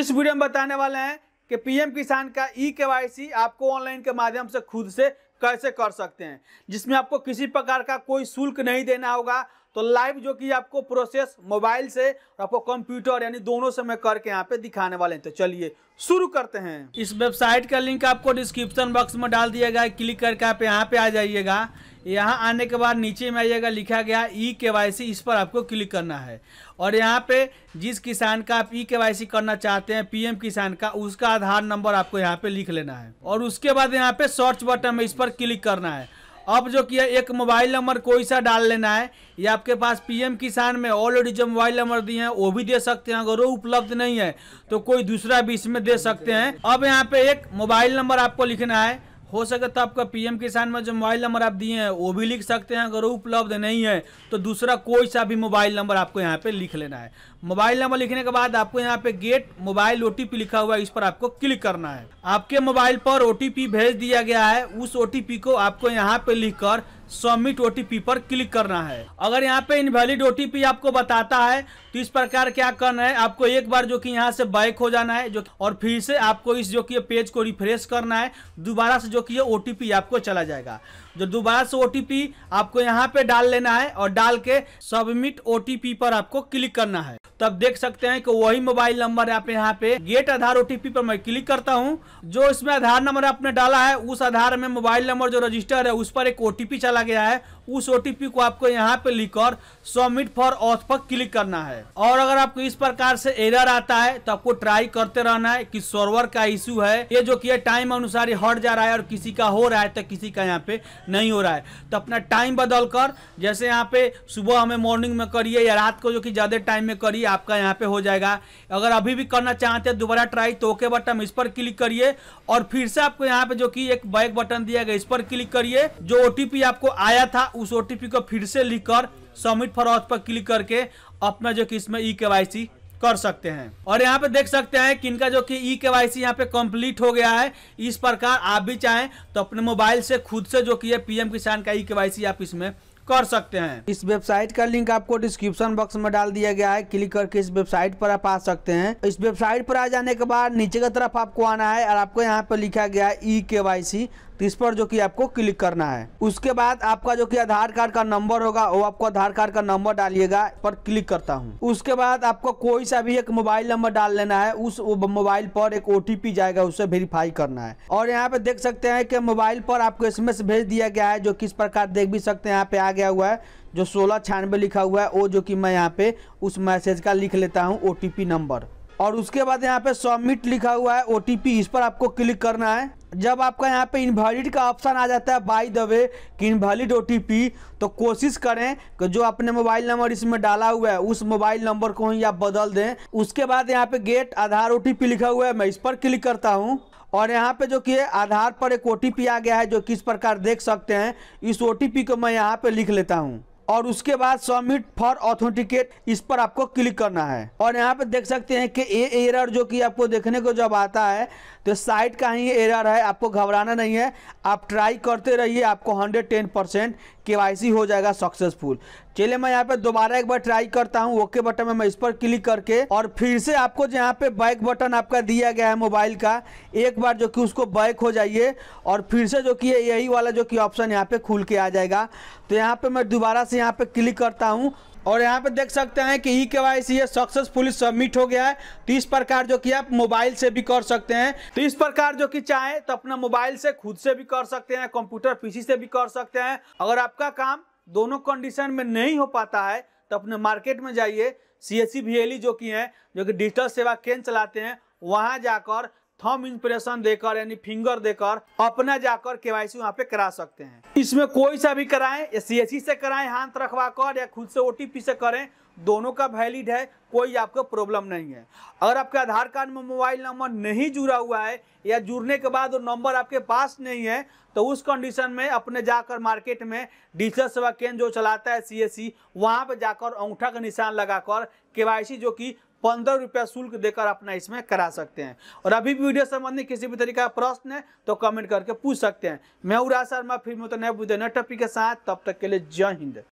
इस वीडियो में बताने वाले हैं कि पीएम किसान का ई के आपको ऑनलाइन के माध्यम से खुद से कैसे कर सकते हैं जिसमें आपको किसी प्रकार का कोई शुल्क नहीं देना होगा तो लाइव जो कि आपको प्रोसेस मोबाइल से और आपको कंप्यूटर यानी दोनों से मैं करके यहाँ पे दिखाने वाले हैं तो चलिए शुरू करते हैं इस वेबसाइट का लिंक आपको डिस्क्रिप्शन बॉक्स में डाल दिया गया क्लिक करके आप यहाँ पे आ जाइएगा यहाँ आने के बाद नीचे में आइएगा लिखा गया ई के वाई सी इस पर आपको क्लिक करना है और यहाँ पे जिस किसान का आप ई के वाई सी करना चाहते हैं पीएम किसान का उसका आधार नंबर आपको यहाँ पे लिख लेना है और उसके बाद यहाँ पे सर्च बटन में इस पर क्लिक करना है अब जो किया एक मोबाइल नंबर कोई सा डाल लेना है या आपके पास पीएम किसान में ऑलरेडी जो मोबाइल नंबर दिए हैं वो भी दे सकते हैं अगर वो उपलब्ध नहीं है तो कोई दूसरा भी इसमें दे सकते हैं अब यहाँ पे एक मोबाइल नंबर आपको लिखना है हो सके तो आपका पीएम किसान में जो मोबाइल नंबर आप दिए हैं वो भी लिख सकते हैं अगर उपलब्ध नहीं है तो दूसरा कोई सा भी मोबाइल नंबर आपको यहाँ पे लिख लेना है मोबाइल नंबर लिखने के बाद आपको यहाँ पे गेट मोबाइल ओ लिखा हुआ है इस पर आपको क्लिक करना है आपके मोबाइल पर ओ भेज दिया गया है उस ओ को आपको यहाँ पे लिख कर सबमिट ओटीपी पर क्लिक करना है अगर यहाँ पे इनवैलिड ओटीपी आपको बताता है तो इस प्रकार क्या करना है आपको एक बार जो कि यहाँ से बैक हो जाना है जो और फिर से आपको इस जो कि पेज को रिफ्रेश करना है दोबारा से जो कि ओ ओटीपी आपको चला जाएगा जो दोबारा से ओटीपी आपको यहाँ पे डाल लेना है और डाल के सबमिट ओटीपी पर आपको क्लिक करना है तो आप देख सकते हैं कि वही मोबाइल नंबर आप यहाँ पे गेट आधार ओटीपी पर मैं क्लिक करता हूँ जो इसमें आधार नंबर आपने डाला है उस आधार में मोबाइल नंबर जो रजिस्टर है उस पर एक ओटीपी चला गया है उस ओटीपी को आपको यहाँ पे लिखकर सबमिट फॉर ऑथ पर क्लिक करना है और अगर आपको इस प्रकार से एरर आता है तो आपको ट्राई करते रहना है कि सर्वर का इश्यू है ये जो कि टाइम अनुसार हट जा रहा है और किसी का हो रहा है तो किसी का यहाँ पे नहीं हो रहा है तो अपना टाइम बदल कर जैसे यहाँ पे सुबह हमें मॉर्निंग में करिए या रात को जो कि ज़्यादा टाइम में करिए आपका यहाँ पे हो जाएगा अगर अभी भी करना चाहते हैं दोबारा ट्राई तो ओके बटन इस पर क्लिक करिए और फिर से आपको यहाँ पे जो कि एक बैक बटन दिया गया इस पर क्लिक करिए जो ओ आपको आया था उस ओ को फिर से लिख कर सबमिट फॉर पर क्लिक करके अपना जो कि इसमें ई के कर सकते हैं और यहाँ पे देख सकते हैं कि इनका जो कि ई के वाई सी यहाँ पे कंप्लीट हो गया है इस प्रकार आप भी चाहें तो अपने मोबाइल से खुद से जो कि है पीएम किसान का ई के वाई सी आप इसमें कर सकते हैं इस वेबसाइट का लिंक आपको डिस्क्रिप्शन बॉक्स में डाल दिया गया है क्लिक करके इस वेबसाइट पर आप आ सकते हैं इस वेबसाइट पर आ जाने के बाद नीचे की तरफ आपको आना है और आपको यहाँ पर लिखा गया है ई के वाई सी तो इस पर जो कि आपको क्लिक करना है उसके बाद आपका जो कि आधार कार्ड का नंबर होगा वो आपको आधार कार्ड का नंबर डालिएगा पर क्लिक करता हूँ उसके बाद आपको कोई सा भी एक मोबाइल नंबर डाल लेना है उस मोबाइल पर एक ओ जाएगा उसे वेरीफाई करना है और यहाँ पे देख सकते हैं कि मोबाइल पर आपको एस भेज दिया गया है जो किस प्रकार देख भी सकते हैं यहाँ पे आ गया हुआ है जो सोलह छियानवे लिखा हुआ है वो जो कि मैं यहाँ पे उस मैसेज का लिख लेता हूँ ओ नंबर और उसके बाद यहाँ पे सबमिट लिखा हुआ है ओ इस पर आपको क्लिक करना है जब आपका यहाँ पे इनवैलिड का ऑप्शन आ जाता है बाई द वे कि इनवैलिड ओ तो कोशिश करें कि जो अपने मोबाइल नंबर इसमें डाला हुआ है उस मोबाइल नंबर को ही आप बदल दें उसके बाद यहाँ पे गेट आधार ओ लिखा हुआ है मैं इस पर क्लिक करता हूँ और यहाँ पे जो कि आधार पर एक ओ आ गया है जो किस प्रकार देख सकते हैं इस ओ को मैं यहाँ पे लिख लेता हूँ और उसके बाद सबमिट फॉर ऑथेंटिकेट इस पर आपको क्लिक करना है और यहाँ पे देख सकते हैं कि ये एरर जो कि आपको देखने को जब आता है तो साइट का ही एरर है आपको घबराना नहीं है आप ट्राई करते रहिए आपको 110 परसेंट के हो जाएगा सक्सेसफुल चलिए मैं यहाँ पे दोबारा एक बार ट्राई करता हूँ ओके बटन में मैं इस पर क्लिक करके और फिर से आपको जो यहाँ पे बैक बटन आपका दिया गया है मोबाइल का एक बार जो कि उसको बैक हो जाइए और फिर से जो कि यही वाला जो कि ऑप्शन यहाँ पे खुल के आ जाएगा तो यहाँ पे मैं दोबारा से यहाँ पे क्लिक करता हूँ और यहाँ पे देख सकते हैं कि ई के वाई सी सक्सेसफुली सबमिट हो गया है तो इस प्रकार जो कि आप मोबाइल से भी कर सकते हैं तो इस प्रकार जो कि चाहे तो अपना मोबाइल से खुद से भी कर सकते हैं कंप्यूटर पीसी से भी कर सकते हैं अगर आपका काम दोनों कंडीशन में नहीं हो पाता है तो अपने मार्केट में जाइए सी एस सी जो कि हैं जो कि डिजिटल सेवा केंद्र चलाते हैं वहाँ जाकर थम इंप्रेशन देकर यानी फिंगर देकर अपना जाकर के सी वहाँ पे करा सकते हैं इसमें कोई सा भी कराएं या सी e से कराएं हाथ रखवा कर या खुद से ओ से करें दोनों का वैलिड है कोई आपको प्रॉब्लम नहीं है अगर आपके आधार कार्ड में मोबाइल नंबर नहीं जुड़ा हुआ है या जुड़ने के बाद वो नंबर आपके पास नहीं है तो उस कंडीशन में अपने जाकर मार्केट में डिजिटल सेवा केंद्र जो चलाता है सी एस सी वहाँ पर जाकर अंगूठा का निशान लगाकर केवाईसी जो कि पंद्रह रुपया शुल्क देकर अपना इसमें करा सकते हैं और अभी भी वीडियो संबंधी किसी भी तरीके का प्रश्न है तो कमेंट करके पूछ सकते हैं मैं उरा शर्मा फिर मुझे तो नए टॉपिक के साथ तब तक के लिए जय हिंद